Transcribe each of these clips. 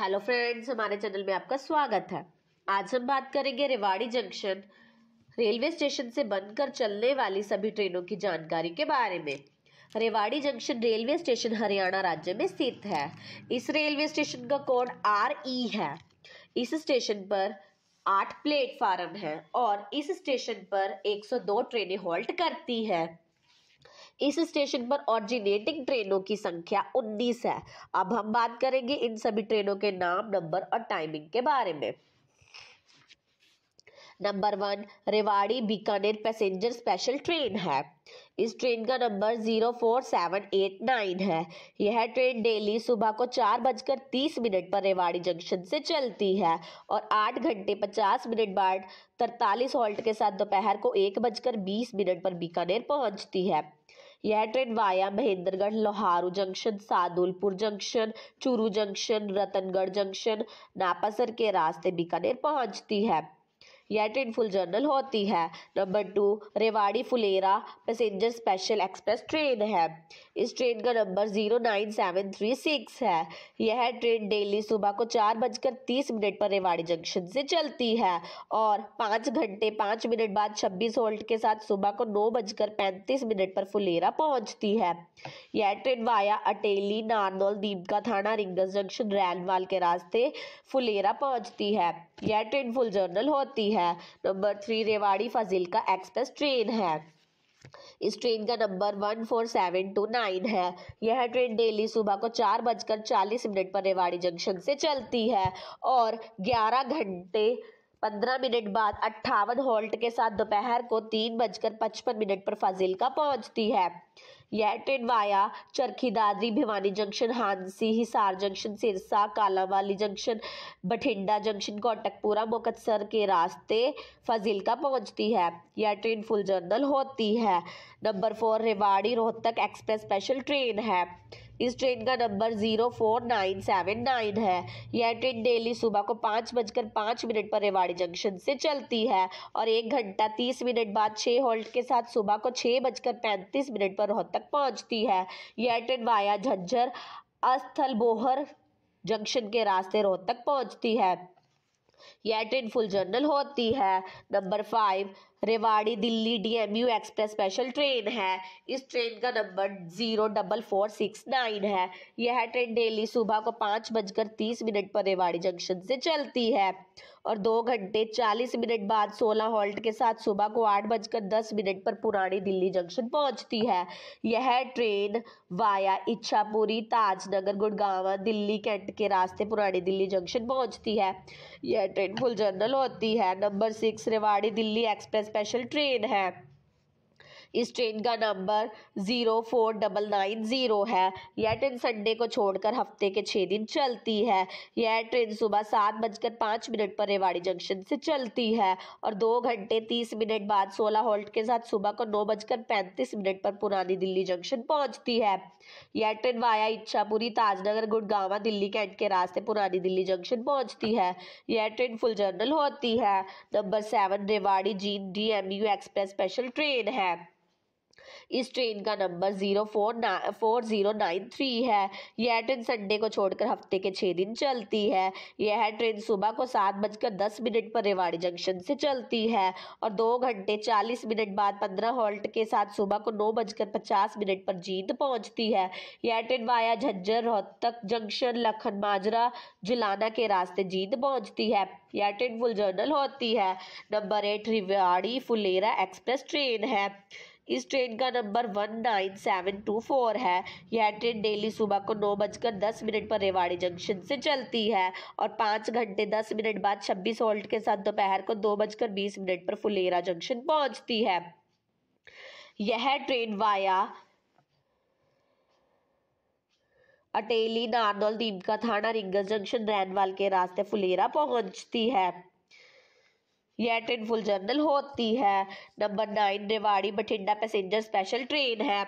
Hello friends हमारे channel में आपका स्वागत है आज हम बात करेंगे रेवाड़ी जंक्शन रेलवे स्टेशन से बनकर चलने वाली सभी ट्रेनों की जानकारी के बारे में Rewari junction railway station Haryana राज्य में स्थित है इस रेलवे स्टेशन का कोड आर ई है इस स्टेशन पर आठ प्लेटफार्म है और इस स्टेशन पर 102 ट्रेनें हॉल्ट करती हैं इस स्टेशन पर ऑरिजिनेटिंग ट्रेनों की संख्या 19 है अब हम बात करेंगे इन सभी ट्रेनों के नाम नंबर और टाइमिंग के बारे में number one Rewari Bikaner passenger special train है इस ट्रेन का number zero four seven eight nine है यह ट्रेन डेली सुबह को चार बजकर तीस मिनट पर रेवाड़ी जंक्शन से चलती है और आठ घंटे पचास मिनट बाद तरतालीस हॉल्ट के साथ दोपहर को एक बजकर बीस मिनट पर बीकानेर पहुंचती है यह train via Mahendragarh Loharu junction Sadulpur junction Churu junction Ratangarh junction Napasar के रास्ते बीकानेर पहुंचती है ट्रेन फुल जर्नल होती है number two Rewari Phulera passenger special express train है इस ट्रेन का number zero nine seven three six है यह ट्रेन डेली सुबह को चार बजकर तीस मिनट पर रेवाड़ी जंक्शन से चलती है और पाँच घंटे पाँच मिनट बाद छब्बीस होल्ट के साथ सुबह को नौ बजकर पैंतीस मिनट पर फुलेरा पहुंचती है यह ट्रेन वाया अटेली नारनौल दीपका थाना रिंगस जंक्शन रैनवाल के रास्ते फुलेरा पहुंचती है या ट्रेनफुल जर्नल होती है number three Rewari Fazilka express train है इस ट्रेन का number one four seven two nine है यह ट्रेन डेली सुबह को चार बजकर चालीस मिनट पर रेवाड़ी जंक्शन से चलती है और ग्यारह घंटे पंद्रह मिनट बाद अट्ठावन होल्ट के साथ दोपहर को तीन बजकर पचपन मिनट पर फाजिलका पहुंचती है यह train via Charkhi Dadri Bhiwani junction Hansi Hisar junction Sirsa Kalanwali junction Bathinda junction Kotkapura Muktsar के रास्ते का पहुंचती है यह ट्रेन फुल जर्नल होती है number four Rewari Rohtak express special train है इस ट्रेन का number zero four nine seven nine है यह ट्रेन डेली सुबह को पाँच बजकर पाँच मिनट पर रेवाड़ी जंक्शन से चलती है और एक घंटा तीस मिनट बाद छः हॉल्ट के साथ सुबह को छः बजकर पैंतीस मिनट पर रोहतक पहुंचती है यह ट्रेन वाया झज्जर अस्थल बोहर जंक्शन के रास्ते रोहतक पहुँचती है यह ट्रेन फुल जर्नल होती है number five Rewari Delhi DMU express special train है इस ट्रेन का number zero double four six nine है यह ट्रेन डेली सुबह को पाँच बजकर तीस मिनट पर रेवाड़ी जंक्शन से चलती है और दो घंटे चालीस मिनट बाद सोलह हॉल्ट के साथ सुबह को आठ बजकर दस मिनट पर पुरानी दिल्ली जंक्शन पहुंचती है यह train via इच्छापुरी Tajnagar Gurgaon Delhi cantt के रास्ते पुरानी दिल्ली जंक्शन पहुंचती है यह ट्रेन फुल जनरल होती है number six Rewari Delhi express special train है। इस ट्रेन का number zero four double nine zero है यह ट्रेन संडे को छोड़कर हफ्ते के छः दिन चलती है यह ट्रेन सुबह सात बजकर पाँच मिनट पर रेवाड़ी जंक्शन से चलती है और दो घंटे तीस मिनट बाद सोलह होल्ट के साथ सुबह को नौ बजकर पैंतीस मिनट पर पुरानी दिल्ली जंक्शन पहुँचती है यह train via इच्छापुरी Tajnagar Gurgaon Delhi cantt के रास्ते पुरानी दिल्ली जंक्शन पहुँचती है यह ट्रेन फुल जर्नल होती है number seven Rewari Jind D M U express special train है इस ट्रेन का नंबर ज़ीरो फोर ना फोर ज़ीरो नाइन थ्री है यह ट्रेन संडे को छोड़कर हफ्ते के छः दिन चलती है यह ट्रेन सुबह को सात बजकर दस मिनट पर रेवाड़ी जंक्शन से चलती है और दो घंटे चालीस मिनट बाद पंद्रह हॉल्ट के साथ सुबह को नौ बजकर पचास मिनट पर जींद पहुंचती है यह train via Jhajjar Rohtak junction Lakhan Majra Julana के रास्ते जींद पहुंचती है यह ट्रेन फुल जर्नल होती है number eight Rewari Phulera express train है इस ट्रेन का number one nine seven two four है यह ट्रेन डेली सुबह को नौ बजकर दस मिनट पर रेवाड़ी जंक्शन से चलती है और पाँच घंटे दस मिनट बाद छब्बीस होल्ट के साथ दोपहर को दो बजकर बीस मिनट पर फुलेरा जंक्शन पहुंचती है यह train via Ateli Narnaul Neem Ka Thana Ringas junction रैनवाल के रास्ते फुलेरा पहुंचती है यह ट्रेन फुल जर्नल होती है number nine Rewari Bathinda passenger special train है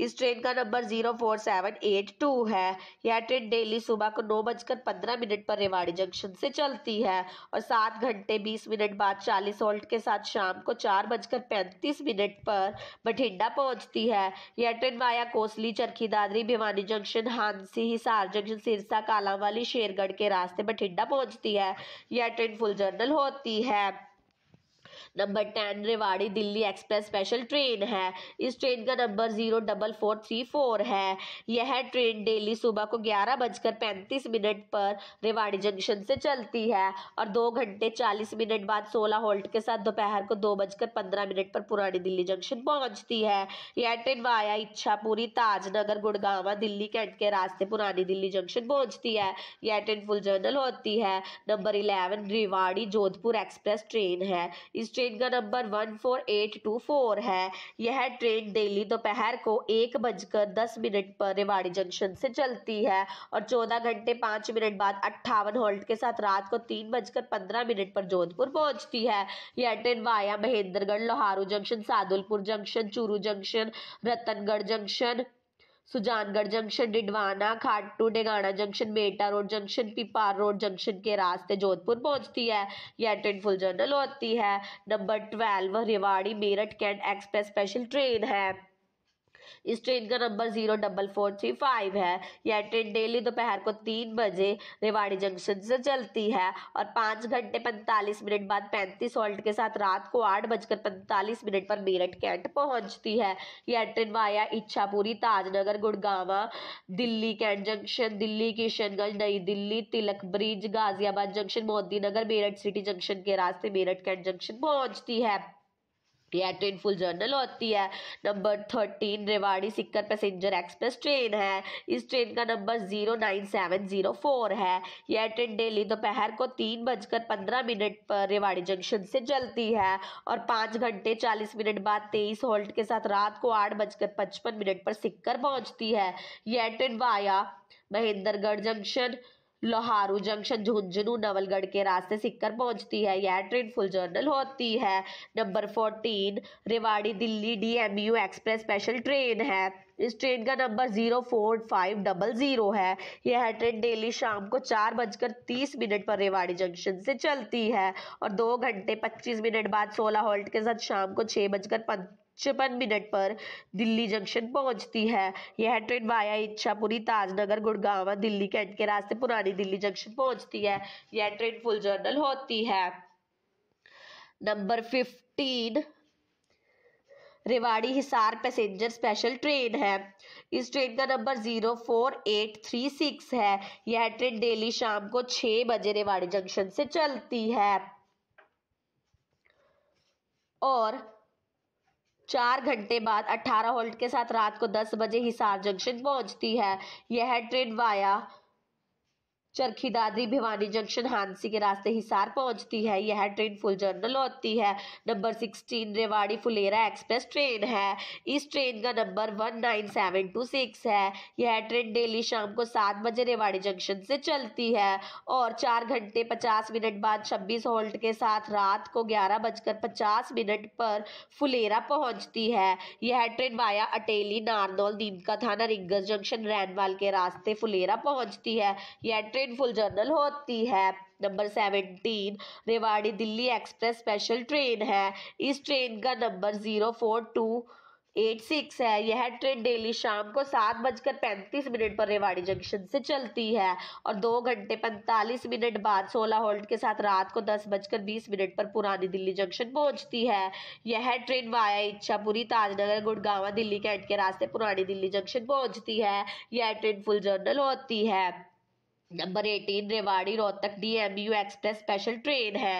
इस ट्रेन का number zero four seven eight two है यह ट्रेन डेली सुबह को नौ बजकर पंद्रह मिनट पर रेवाड़ी जंक्शन से चलती है और सात घंटे बीस मिनट बाद चालीस होल्ट के साथ शाम को चार बजकर पैंतीस मिनट पर बठिंडा पहुंचती है यह train via Kosli Charkhi Dadri Bhiwani junction Hansi Hisar junction Sirsa Kalanwali Shergarh के रास्ते बठिंडा पहुंचती है यह ट्रेन फुल जर्नल होती है number ten Rewari Delhi express special train है इस ट्रेन का number zero double four three four है यह ट्रेन डेली सुबह को ग्यारह बजकर पैंतीस मिनट पर रेवाड़ी जंक्शन से चलती है और दो घंटे चालीस मिनट बाद सोलह होल्ट के साथ दोपहर को दो बजकर पंद्रह मिनट पर पुरानी दिल्ली जंक्शन पहुंचती है यह train via इच्छापुरी Tajnagar Gurgaon Delhi cantt के रास्ते पुरानी दिल्ली जंक्शन पहुंचती है यह ट्रेन फुल जर्नल होती है number eleven Rewari Jodhpur express train है इस ट्रेन ट्रेन का number one four eight two four है यह ट्रेन डेली दोपहर को एक बजकर दस मिनट पर रेवाड़ी जंक्शन से चलती है और चौदह घंटे पांच मिनट बाद अट्ठावन होल्ट के साथ रात को तीन बजकर पंद्रह मिनट पर जोधपुर पहुंचती है यह train via Mahendragarh Loharu junction Sadulpur junction Churu junction Ratangarh junction Sujangarh junction Didwana Khatu Degana junction Merta road junction Pipar road junction के रास्ते जोधपुर पहुंचती है यह ट्रेन फुल जर्नल होती है number twelve Rewari Meerut cantt express special train है इस ट्रेन का number zero double four three five है यह ट्रेन डेली दोपहर को तीन बजे रेवाड़ी जंक्शन से चलती है और पाँच घंटे पैंतालीस मिनट बाद पैंतीस हॉल्ट के साथ रात को आठ बजकर पैंतालीस मिनट पर मेरठ कैंट पहुंचती है यह train via इच्छापुरी Tajnagar Gurgaon Delhi cantt junction Delhi Kishanganj Nai Delhi Tilak bridge Ghaziabad junction Modi Nagar Meerut city junction के रास्ते मेरठ कैंट जंक्शन पहुंचती है होती है ट्रेन फुल जर्नल होती है number thirteen Rewari Sikar passenger express train है इस ट्रेन का number zero nine seven zero four है यह ट्रेन डेली दोपहर को तीन बजकर पंद्रह मिनट पर रेवाड़ी जंक्शन से चलती है और पाँच घंटे चालीस मिनट बाद तेईस होल्ट के साथ रात को आठ बजकर पचपन मिनट पर सिक्कर पहुँचती है यह train via Mahendragarh junction Loharu junction Jhunjhunu Nawalgarh के रास्ते सिक्कर पहुंचती है यह ट्रेन फुल जर्नल होती है number fourteen Rewari Delhi DMU express special train है इस ट्रेन का number zero four five double zero है यह ट्रेन डेली शाम को चार बजकर तीस मिनट पर रेवाड़ी जंक्शन से चलती है और दो घंटे पच्चीस मिनट बाद सोलह हॉल्ट के साथ शाम को छः बजकर चौवन मिनट पर दिल्ली जंक्शन पहुंचती है यह train via इच्छापुरी Tajnagar Gurgaon Delhi cantt के रास्ते पुरानी दिल्ली जंक्शन पहुंचती है यह ट्रेन फुल जर्नल होती है number fifteen Rewari Hisar passenger special train है इस ट्रेन का number zero four eight three six है यह ट्रेन डेली शाम को छह बजे रेवाड़ी जंक्शन से चलती है और चार घंटे बाद 18 होल्ट के साथ रात को 10 बजे हिसार जंक्शन पहुंचती है यह train via Charkhi Dadri Bhiwani junction Hansi के रास्ते हिसार पहुंचती है यह ट्रेन फुल जर्नल होती है number sixteen Rewari Phulera express train है इस ट्रेन का number one nine seven two six है यह ट्रेन डेली शाम को सात बजे रेवाड़ी जंक्शन से चलती है और चार घंटे पचास मिनट बाद छब्बीस होल्ट के साथ रात को ग्यारह बजकर पचास मिनट पर फुलेरा पहुँचती है यह train via Ateli Narnaul Neem Ka Thana Ringas junction रैनवाल के रास्ते फुलेरा पहुँचती है यह ट्रेन पेनफुल जर्नल होती है number seventeen Rewari Delhi express special train है इस ट्रेन का number zero four two eight six है यह ट्रेन डेली शाम को सात बजकर पैंतीस मिनट पर रेवाड़ी जंक्शन से चलती है और दो घंटे पैंतालीस मिनट बाद सोलह होल्ट के साथ रात को दस बजकर बीस मिनट पर पुरानी दिल्ली जंक्शन पहुंचती है यह train via इच्छापुरी Tajnagar Gurgaon Delhi cantt के रास्ते पुरानी दिल्ली जंक्शन पहुंचती है यह ट्रेन फुल जर्नल होती है number eighteen Rewari Rohtak D M U express special train है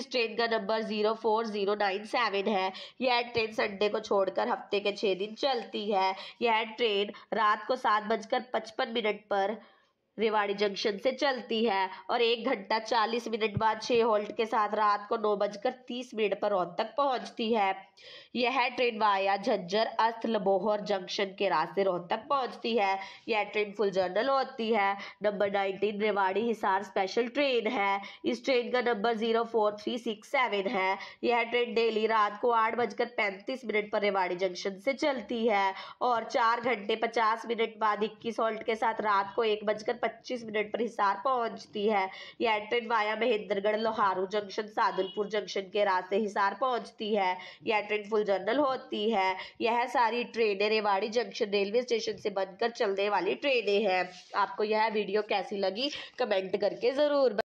इस ट्रेन का number zero four zero nine seven है यह ट्रेन संडे को छोड़कर हफ्ते के छः दिन चलती है यह ट्रेन रात को सात बजकर पचपन मिनट पर रेवाड़ी जंक्शन से चलती है और एक घंटा चालीस मिनट बाद छह होल्ट के साथ रात को नौ बजकर तीस मिनट पर रोहतक तक पहुंचती है यह ट्रेन वाया झज्जर अस्त लबोहर जंक्शन के रास्ते रोहत तक पहुंचती है यह ट्रेन फुल जर्नल होती है number nineteen Rewari Hisar special train है इस ट्रेन का number zero four three six seven है यह ट्रेन डेली रात को आठ बजकर पैंतीस मिनट पर रेवाड़ी जंक्शन से चलती है और चार घंटे पचास मिनट बाद इक्कीस होल्ट के साथ रात को एक बजकर 25 मिनट पर हिसार पहुंचती है यह train via Mahendragarh Loharu junction Sadulpur junction के रास्ते हिसार पहुंचती है यह ट्रेन फुल जर्नल होती है यह सारी ट्रेनें रेवाड़ी जंक्शन रेलवे स्टेशन से बनकर चलने वाली ट्रेनें हैं आपको यह वीडियो कैसी लगी कमेंट करके ज़रूर